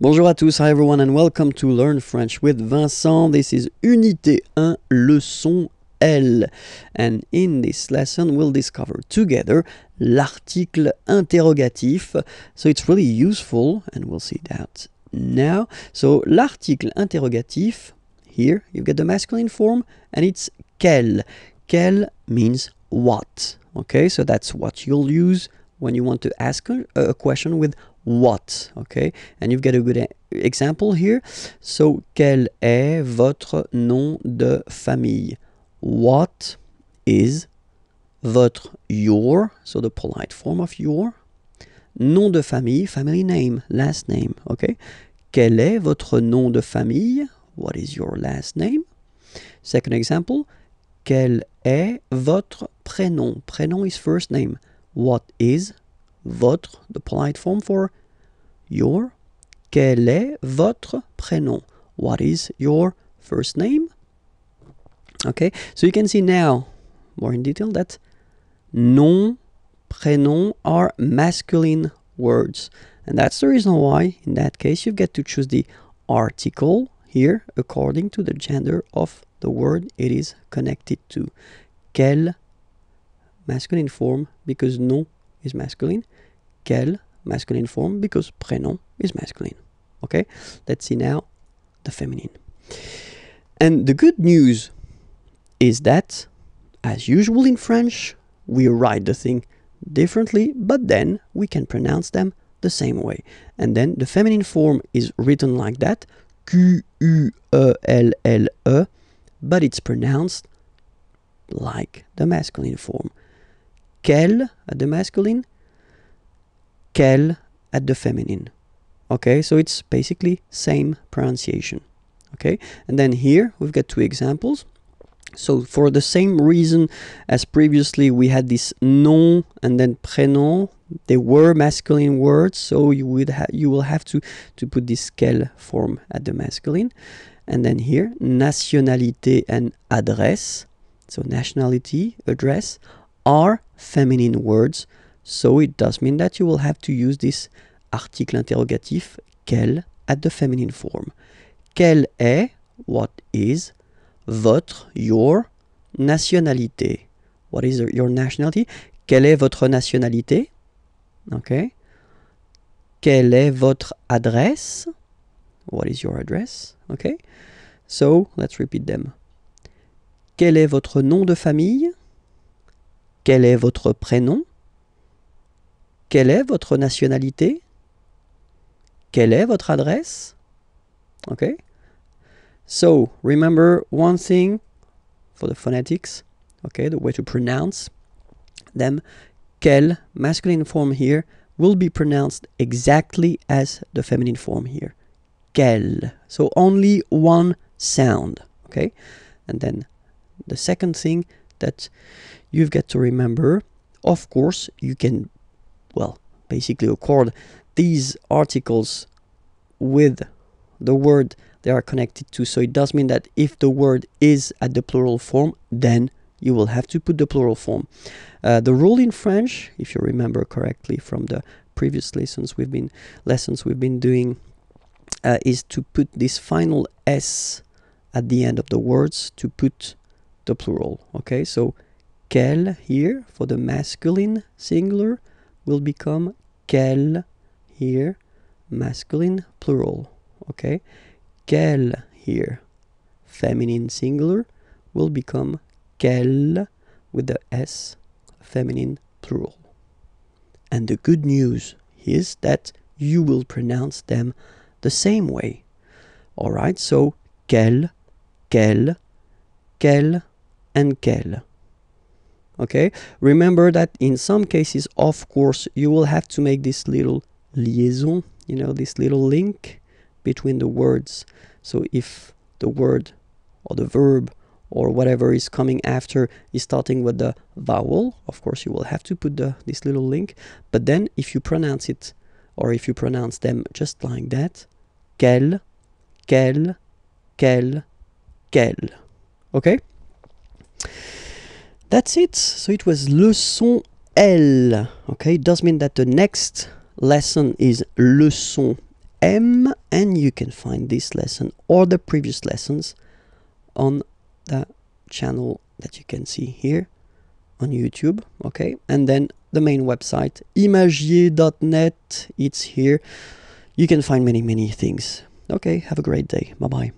Bonjour à tous, hi everyone and welcome to Learn French with Vincent. This is Unité 1, leçon L. And in this lesson we'll discover together l'article interrogatif. So it's really useful and we'll see that now. So l'article interrogatif, here you get the masculine form and it's quel. Quel means what. Okay, so that's what you'll use when you want to ask a, a question with what, okay? And you've got a good example here. So, quel est votre nom de famille? What is votre your, so the polite form of your, nom de famille, family name, last name, okay? Quel est votre nom de famille? What is your last name? Second example, quel est votre prénom? Prénom is first name. What is votre, the polite form for your. Quel est votre prénom? What is your first name? Okay, so you can see now more in detail that nom, prénom are masculine words. And that's the reason why in that case you get to choose the article here according to the gender of the word it is connected to. Quel, masculine form because nom is masculine, quel, masculine form, because prénom is masculine. Okay, let's see now the feminine. And the good news is that, as usual in French, we write the thing differently, but then we can pronounce them the same way. And then the feminine form is written like that, Q-U-E-L-L-E, -L -L -E, but it's pronounced like the masculine form. Quel at the masculine, quel at the feminine. Okay, so it's basically same pronunciation. Okay, and then here we've got two examples. So for the same reason as previously we had this nom and then prénom, they were masculine words, so you would you will have to to put this quel form at the masculine. And then here, nationalité and adresse. So nationality, address are feminine words, so it does mean that you will have to use this article interrogatif quel at the feminine form. Quelle est, what is, votre, your, nationalité. What is your nationality? Quelle est votre nationalité? Okay. Quelle est votre adresse? What is your address? Okay. So, let's repeat them. Quel est votre nom de famille? Quel est votre prénom Quelle est votre nationalité Quelle est votre adresse Okay? So, remember one thing for the phonetics, okay, the way to pronounce them. Quel masculine form here will be pronounced exactly as the feminine form here. Quel. So only one sound, okay? And then the second thing that you've got to remember, of course, you can, well, basically accord these articles with the word they are connected to. So it does mean that if the word is at the plural form, then you will have to put the plural form. Uh, the rule in French, if you remember correctly from the previous lessons we've been lessons we've been doing, uh, is to put this final s at the end of the words to put the plural. Okay, so quel here for the masculine singular will become quel here masculine plural okay quel here feminine singular will become quel with the s feminine plural and the good news is that you will pronounce them the same way all right so quel quel quel and quel okay remember that in some cases of course you will have to make this little liaison you know this little link between the words so if the word or the verb or whatever is coming after is starting with the vowel of course you will have to put the, this little link but then if you pronounce it or if you pronounce them just like that quel quel quel quel okay that's it. So it was leçon L. Okay, it does mean that the next lesson is leçon M, and you can find this lesson or the previous lessons on the channel that you can see here on YouTube. Okay, and then the main website imagier.net, it's here. You can find many, many things. Okay, have a great day. Bye bye.